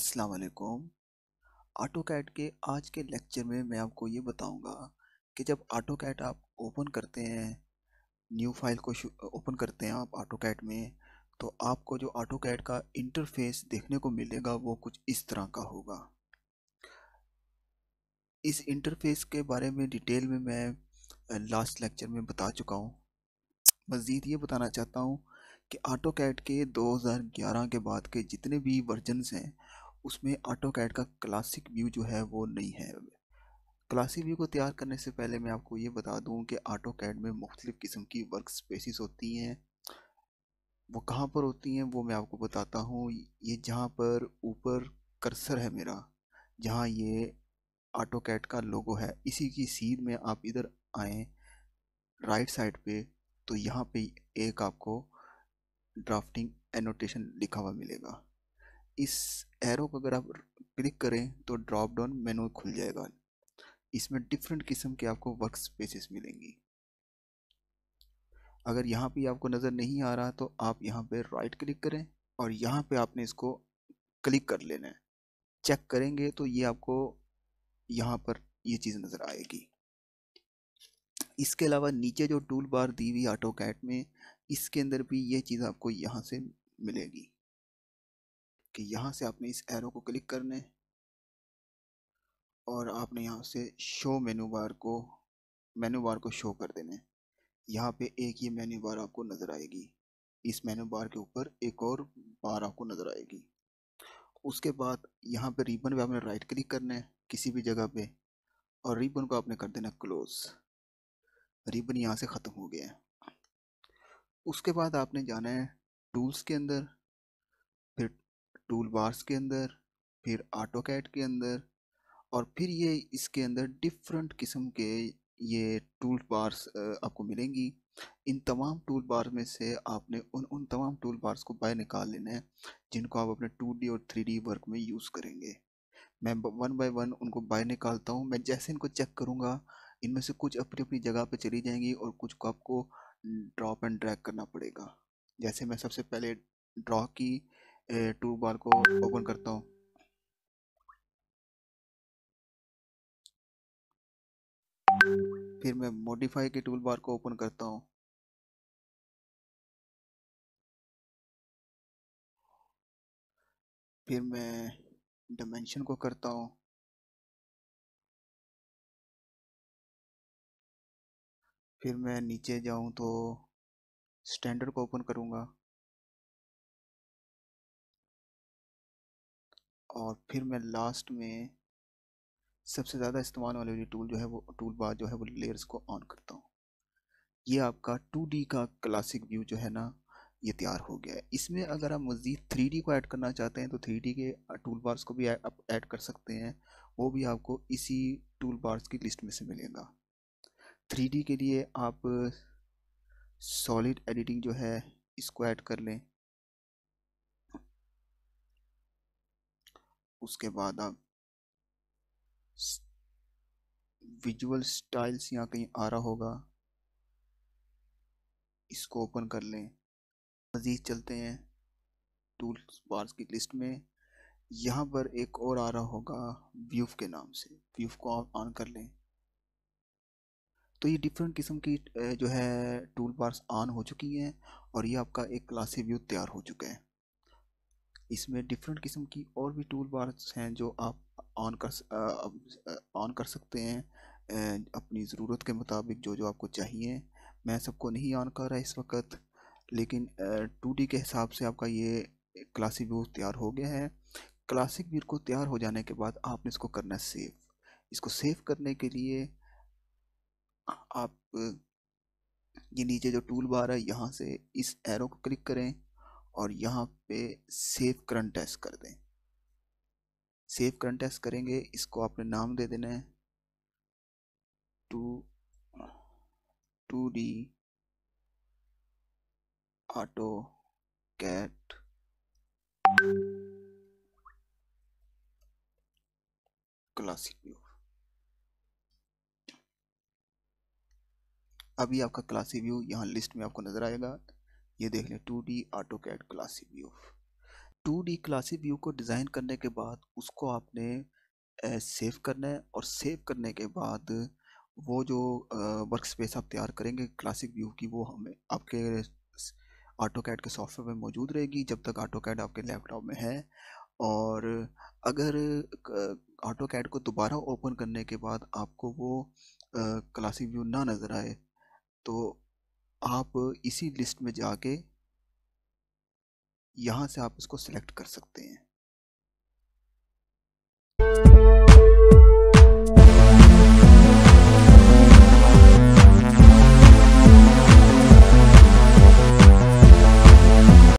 अस्सलाम वालेकुम auto cat के आज के लेक्चर में मैं आपको ये बताऊंगा कि जब ऑटो कैट आप ओपन करते हैं न्यू फाइल को ओपन करते हैं आप ऑटो कैट में तो आपको जो ऑटो कैट का इंटरफेस देखने को मिलेगा वो कुछ इस तरह का होगा इस इंटरफेस के बारे में डिटेल में मैं लास्ट लेक्चर में बता चुका हूँ मज़ीद ये बताना चाहता हूँ कि ऑटो कैट के 2011 के बाद के जितने भी वर्जनस हैं उसमें ऑटो कैड का क्लासिक व्यू जो है वो नहीं है क्लासिक व्यू को तैयार करने से पहले मैं आपको ये बता दूँ कि ऑटो कैड में मुख्तलिफ़ किस्म की वर्क स्पेसिस होती हैं वो कहाँ पर होती हैं वो मैं आपको बताता हूँ ये जहाँ पर ऊपर कर्सर है मेरा जहाँ ये ऑटो कैट का लोगो है इसी की सीध में आप इधर आएँ राइट साइड पे तो यहाँ पे एक आपको ड्राफ्टिंग एनोटेशन लिखा हुआ मिलेगा इस एरो को अगर आप क्लिक करें तो ड्रॉप डाउन मेनू खुल जाएगा इसमें डिफरेंट किस्म के आपको वर्क स्पेसिस मिलेंगी अगर यहाँ पे आपको नज़र नहीं आ रहा तो आप यहाँ पे राइट क्लिक करें और यहाँ पे आपने इसको क्लिक कर लेना है चेक करेंगे तो ये आपको यहाँ पर ये चीज़ नज़र आएगी इसके अलावा नीचे जो टूल बार दी हुई ऑटो कैट में इसके अंदर भी ये चीज़ आपको यहाँ से मिलेगी कि यहाँ से आपने इस एरो को क्लिक करना है और आपने यहाँ से शो मेनू बार को मेनू बार को शो कर देना है यहाँ पे एक ये मेनू बार आपको नज़र आएगी इस मेनू बार के ऊपर एक और बार आपको नज़र आएगी उसके बाद यहाँ पे रिबन पे आपने राइट क्लिक करना है किसी भी जगह पे और रिबन को आपने कर देना क्लोज रिबन यहाँ से ख़त्म हो गया है उसके बाद आपने जाना है टूल्स के अंदर टूल बार्स के अंदर फिर ऑटो कैट के अंदर और फिर ये इसके अंदर डिफरेंट किस्म के ये टूल बार्स आपको मिलेंगी इन तमाम टूल बार में से आपने उन उन तमाम टूल बार्स को बाय निकाल लेना है जिनको आप अपने टू डी और थ्री डी वर्क में यूज़ करेंगे मैं वन बाय वन उनको बाय निकालता हूँ मैं जैसे इनको चेक करूँगा इनमें से कुछ अपनी अपनी जगह पर चली जाएंगी और कुछ को आपको ड्रॉप एंड ड्रैग करना पड़ेगा जैसे मैं सबसे पहले ड्रॉ की टू बार को ओपन करता हूँ फिर मैं मॉडिफाई के टूल बार को ओपन करता हूँ फिर मैं डायमेंशन को करता हूँ फिर मैं नीचे जाऊँ तो स्टैंडर्ड को ओपन करूँगा और फिर मैं लास्ट में सबसे ज़्यादा इस्तेमाल वाले टूल जो है वो टूल बार जो है वो लेयर्स को ऑन करता हूँ ये आपका टू का क्लासिक व्यू जो है ना ये तैयार हो गया है इसमें अगर आप मज़ीद थ्री को ऐड करना चाहते हैं तो थ्री के टूल बार्स को भी आप ऐड कर सकते हैं वो भी आपको इसी टूल बार्स की लिस्ट में से मिलेगा थ्री के लिए आप सॉलिड एडिटिंग जो है इसको ऐड कर लें उसके बाद आप विजुअल स्टाइल्स यहाँ कहीं आ रहा होगा इसको ओपन कर लें मज़ीद चलते हैं टूल्स बार्स की लिस्ट में यहाँ पर एक और आ रहा होगा व्यूफ के नाम से व्यूफ को आप ऑन कर लें तो ये डिफरेंट किस्म की जो है टूल बार्स ऑन हो चुकी हैं और ये आपका एक क्लासी व्यू तैयार हो चुका है इसमें डिफरेंट किस्म की और भी टूल बार्स हैं जो आप ऑन कर ऑन कर सकते हैं अपनी ज़रूरत के मुताबिक जो जो आपको चाहिए मैं सबको नहीं ऑन कर रहा इस वक्त लेकिन टू डी के हिसाब से आपका ये क्लासिक व्यू तैयार हो गया है क्लासिक व्यू को तैयार हो जाने के बाद आपने इसको करना सेव इसको सेव करने के लिए आप ये नीचे जो टूल बार है यहाँ से इस एरो को क्लिक करें और यहाँ पे सेव करंट टेस्ट कर दें सेव करंट टेस्ट करेंगे इसको आपने नाम दे देना है two two D auto CAD classic view अभी आपका क्लासिक व्यू यहाँ लिस्ट में आपको नज़र आएगा ये देख लें two D auto CAD classic view two D classic view को डिज़ाइन करने के बाद उसको आपने सेव करना है और सेव करने के बाद वो जो वर्क स्पेस आप तैयार करेंगे क्लासिक व्यू की वो हमें आपके ऑटो कैड के सॉफ्टवेयर में मौजूद रहेगी जब तक ऑटो कैड आपके लैपटॉप में है और अगर ऑटो कैड को दोबारा ओपन करने के बाद आपको वो क्लासिक व्यू ना नज़र आए तो आप इसी लिस्ट में जाके यहाँ से आप इसको सेलेक्ट कर सकते हैं